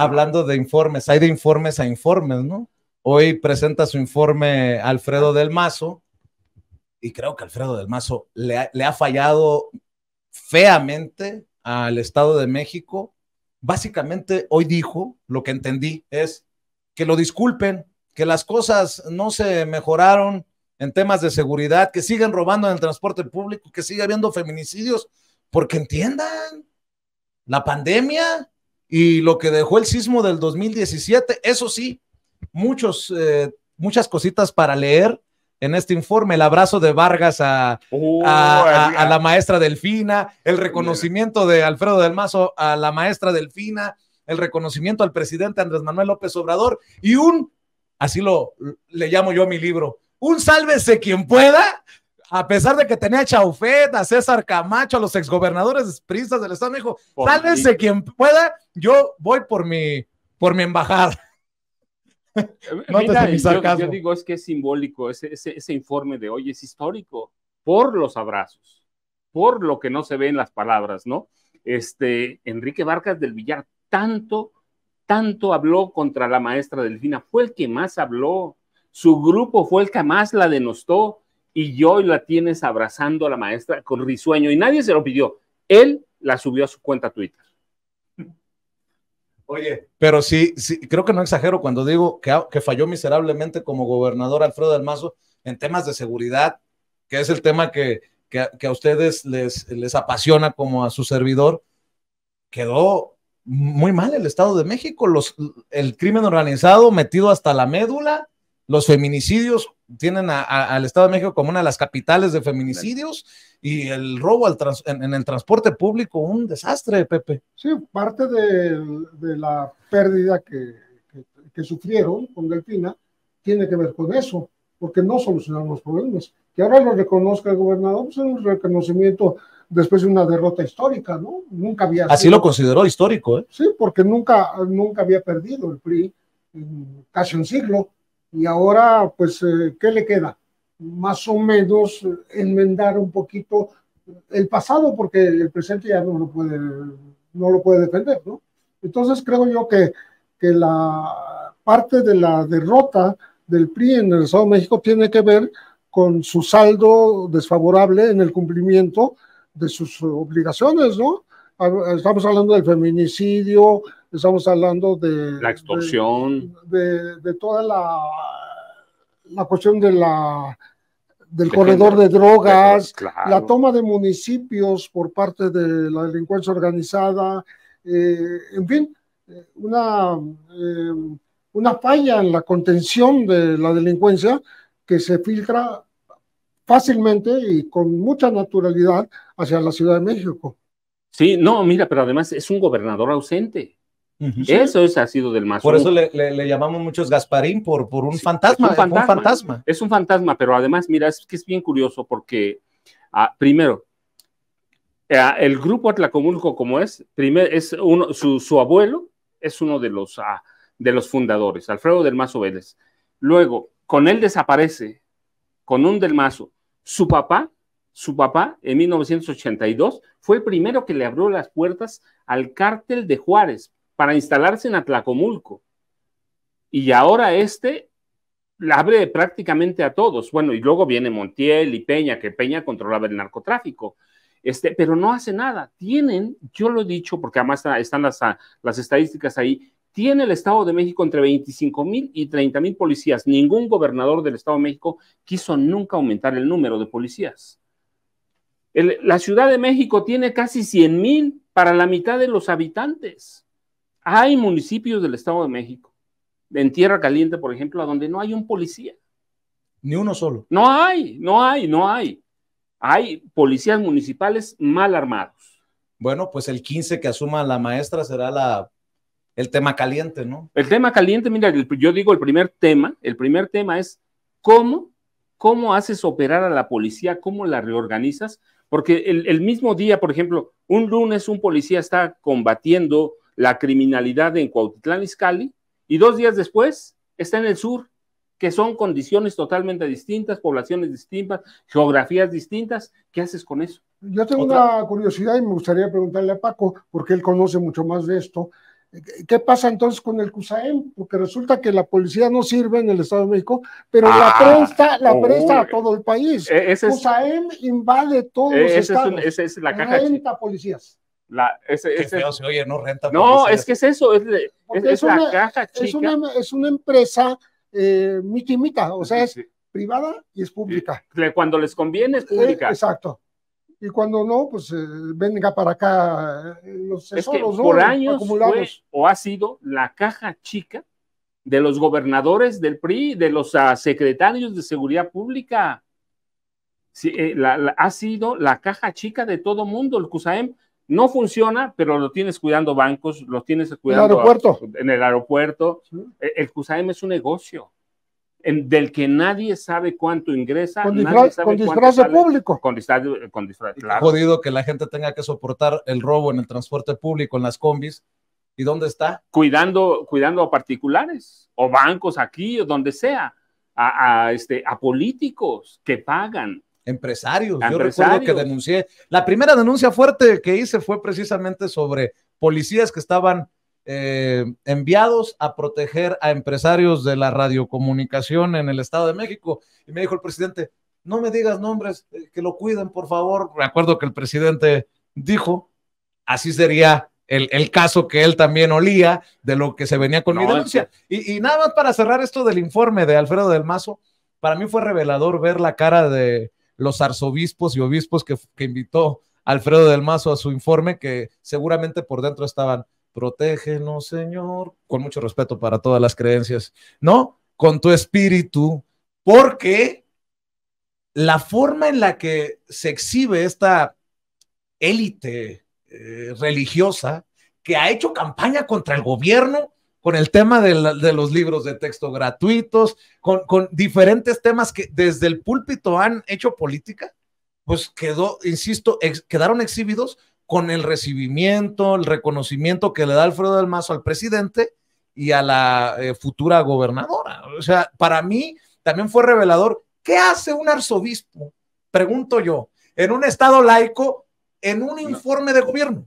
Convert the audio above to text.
hablando de informes, hay de informes a informes, ¿no? Hoy presenta su informe Alfredo del Mazo y creo que Alfredo del Mazo le ha, fallado feamente al Estado de México. Básicamente hoy dijo, lo que entendí es que lo disculpen, que las cosas no se mejoraron en temas de seguridad, que siguen robando en el transporte público, que sigue habiendo feminicidios, porque entiendan, la pandemia y lo que dejó el sismo del 2017. Eso sí, muchos, eh, muchas cositas para leer en este informe. El abrazo de Vargas a, a, la maestra Delfina, el reconocimiento de Alfredo del Mazo a la maestra Delfina, el reconocimiento al presidente Andrés Manuel López Obrador y un, así lo le llamo yo a mi libro, un sálvese quien pueda a pesar de que tenía a César Camacho, a los exgobernadores pristas del Estado, me dijo, saldense quien pueda, yo voy por mi, por mi embajada. Eh, mira, yo, yo, digo, es que es simbólico, ese, ese, informe de hoy es histórico, por los abrazos, por lo que no se ve en las palabras, ¿no? Este, Enrique Vargas del Villar, tanto, tanto habló contra la maestra Delfina, fue el que más habló, su grupo fue el que más la denostó, y yo la tienes abrazando a la maestra con risueño y nadie se lo pidió. Él la subió a su cuenta Twitter. Oye, pero sí, creo que no exagero cuando digo que, falló miserablemente como gobernador Alfredo del en temas de seguridad, que es el tema que, a ustedes les, les apasiona como a su servidor. Quedó muy mal el Estado de México, los, el crimen organizado metido hasta la médula los feminicidios tienen al Estado de México como una de las capitales de feminicidios y el robo en, el transporte público un desastre, Pepe. Sí, parte de, la pérdida que, sufrieron con Delfina tiene que ver con eso, porque no solucionaron los problemas. Que ahora lo reconozca el gobernador, pues, es un reconocimiento después de una derrota histórica, ¿no? Nunca había... Así lo consideró histórico, ¿eh? Sí, porque nunca, nunca había perdido el PRI en casi un siglo y ahora, pues, eh, ¿qué le queda? Más o menos eh, enmendar un poquito el pasado, porque el presente ya no lo puede, no lo puede defender, ¿no? Entonces creo yo que, que la parte de la derrota del PRI en el Estado de México tiene que ver con su saldo desfavorable en el cumplimiento de sus obligaciones, ¿no? Estamos hablando del feminicidio, estamos hablando de... La extorsión. De, toda la, la cuestión de la, del corredor de drogas, la toma de municipios por parte de la delincuencia organizada, eh, en fin, eh, una, eh, una falla en la contención de la delincuencia que se filtra fácilmente y con mucha naturalidad hacia la Ciudad de México. Sí, no, mira, pero además es un gobernador ausente. eso es, ha sido del más. Por eso le, llamamos muchos Gasparín, por, por un, fantasma, fantasma, es un fantasma. pero además, mira, es que es bien curioso porque, ah, primero, eh, el grupo Atlacomulco, como es, es uno, su, abuelo es uno de los, ah, de los fundadores, Alfredo del Mazo Vélez. Luego, con él desaparece, con un del Mazo. Su papá su papá, en 1982, fue el primero que le abrió las puertas al cártel de Juárez para instalarse en Atlacomulco. Y ahora este la abre prácticamente a todos. Bueno, y luego viene Montiel y Peña, que Peña controlaba el narcotráfico. Este, pero no hace nada. Tienen, yo lo he dicho, porque además están las, las estadísticas ahí, tiene el Estado de México entre 25 mil y 30 mil policías. Ningún gobernador del Estado de México quiso nunca aumentar el número de policías la Ciudad de México tiene casi 100 mil para la mitad de los habitantes. Hay municipios del Estado de México, en Tierra Caliente, por ejemplo, donde no hay un policía. Ni uno solo. No hay, no hay, no hay. Hay policías municipales mal armados. Bueno, pues el 15 que asuma la maestra será la, el tema caliente, ¿no? El tema caliente, mira, yo digo el primer tema, el primer tema es cómo, cómo haces operar a la policía, cómo la reorganizas porque el, mismo día, por ejemplo, un lunes un policía está combatiendo la criminalidad en Cuautitlán Izcalli y dos días después está en el sur, que son condiciones totalmente distintas, poblaciones distintas, geografías distintas. ¿Qué haces con eso? Yo tengo una curiosidad y me gustaría preguntarle a Paco, porque él conoce mucho más de esto. ¿Qué pasa entonces con el CUSAEM? Porque resulta que la policía no sirve en el Estado de México, pero la ah, presta, la presta a todo el país. E, CUSAEM invade todos e, los estados. es la caja. Renta policías. oye, no renta No, es que es eso, es, una, caja chica. Es una, empresa eh, mitimita, o sea, es privada y es pública. Cuando les conviene es pública. Eh, exacto y cuando no, pues eh, venga para acá eh, los por años fue, o ha sido la caja chica de los gobernadores del PRI, de los ah, secretarios de seguridad pública. Eh, ha sido la caja chica de todo mundo. El CUSAEM no funciona, pero lo tienes cuidando bancos, lo tienes cuidando en el aeropuerto. El, el CUSAEM es un negocio del que nadie sabe cuánto ingresa. Con, disfraz, de público. Con disfraz, con disfraz, que la gente tenga que soportar el robo en el transporte público, en las combis. ¿Y dónde está? Cuidando, cuidando a particulares o bancos aquí o donde sea, a, este, a políticos que pagan. Empresarios. Yo recuerdo que denuncié. La primera denuncia fuerte que hice fue precisamente sobre policías que estaban eh, enviados a proteger a empresarios de la radiocomunicación en el Estado de México. Y me dijo el presidente, no me digas nombres, eh, que lo cuiden, por favor. Me acuerdo que el presidente dijo, así sería el, caso que él también olía de lo que se venía con denuncia. Y, nada más para cerrar esto del informe de Alfredo del Mazo, para mí fue revelador ver la cara de los arzobispos y obispos que invitó Alfredo del Mazo a su informe, que seguramente por dentro estaban Protégenos, Señor, con mucho respeto para todas las creencias, ¿no? Con tu espíritu, porque la forma en la que se exhibe esta élite eh, religiosa que ha hecho campaña contra el gobierno con el tema de, los libros de texto gratuitos, con, diferentes temas que desde el púlpito han hecho política, pues quedó, insisto, quedaron exhibidos con el recibimiento, el reconocimiento que le da Alfredo del Mazo al presidente y a la eh, futura gobernadora. O sea, para mí también fue revelador. ¿Qué hace un arzobispo? Pregunto yo, en un estado laico, en un informe de gobierno.